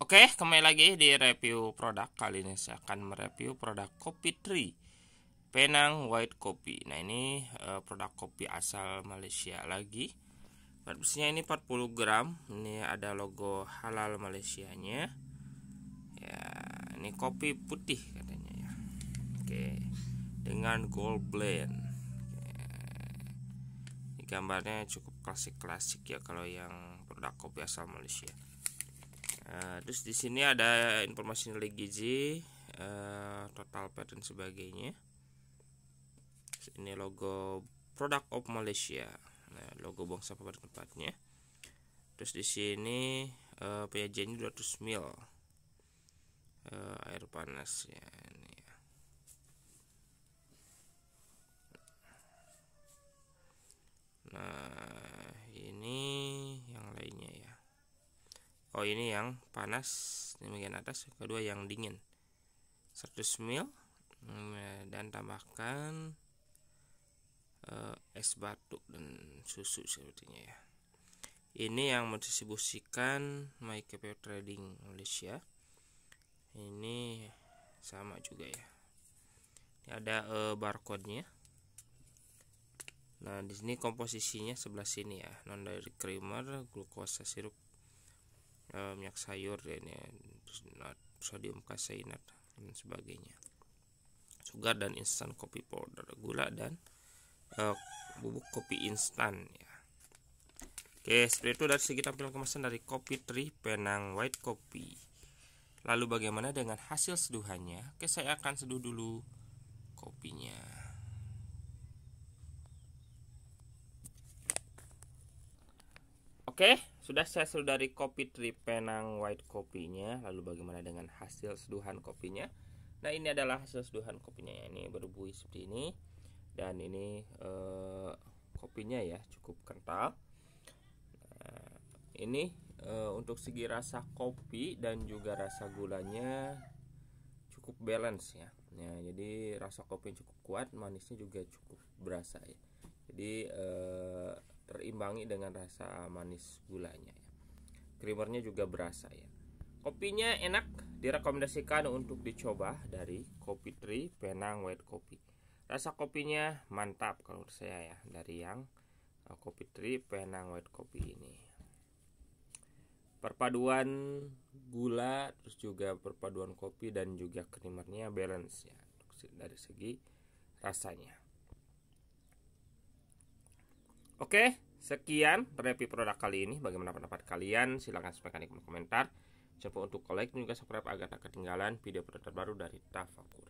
Oke, kembali lagi di review produk kali ini saya akan mereview produk Kopi Tree Penang White Kopi. Nah, ini uh, produk kopi asal Malaysia lagi. Berbesinya ini 40 gram. Ini ada logo halal Malaysianya. Ya, ini kopi putih katanya ya. Oke. Dengan gold blend. Ini gambarnya cukup klasik-klasik ya kalau yang produk kopi asal Malaysia. Eh, terus di sini ada informasi nilai gizi, uh, total pet dan sebagainya. ini logo produk of Malaysia. Nah, logo bangsa pada tempatnya. Terus di sini uh, penyajiannya 200 mil Uh, air panas ya, ini ya. Nah, oh ini yang panas di bagian atas kedua yang dingin 100 ml mm, dan tambahkan eh, es batu dan susu sepertinya ya ini yang mendistribusikan MyKP Trading Malaysia ini sama juga ya ada eh, barcode-nya Nah, di sini komposisinya sebelah sini ya. Non dari creamer, glukosa sirup e, minyak sayur dan ya, sodium kaseinat dan sebagainya sugar dan instan kopi powder gula dan e, bubuk kopi instan ya Oke, seperti itu dari segi tampilan kemasan dari Kopi Tree Penang White Kopi. Lalu bagaimana dengan hasil seduhannya? Oke, saya akan seduh dulu kopinya. Oke, sudah saya dari kopi tripenang white kopinya, lalu bagaimana dengan hasil seduhan kopinya? Nah, ini adalah hasil seduhan kopinya. Ya. Ini berbuih seperti ini. Dan ini eh, kopinya ya, cukup kental. Nah, ini eh, untuk segi rasa kopi dan juga rasa gulanya cukup balance ya. ya jadi rasa kopi cukup kuat, manisnya juga cukup berasa ya. Jadi eh, diimbangi dengan rasa manis gulanya ya. Creamernya juga berasa ya. Kopinya enak, direkomendasikan untuk dicoba dari Kopi Tree Penang White Kopi. Rasa kopinya mantap kalau saya ya dari yang eh, Kopi Tree Penang White Kopi ini. Perpaduan gula terus juga perpaduan kopi dan juga creamernya balance ya dari segi rasanya. Oke. Sekian review produk kali ini. Bagaimana pendapat kalian? Silahkan sampaikan di kolom komentar. Coba untuk like dan juga subscribe agar tak ketinggalan video produk terbaru dari Tafakur.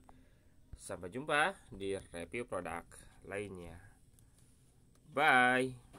Sampai jumpa di review produk lainnya. Bye.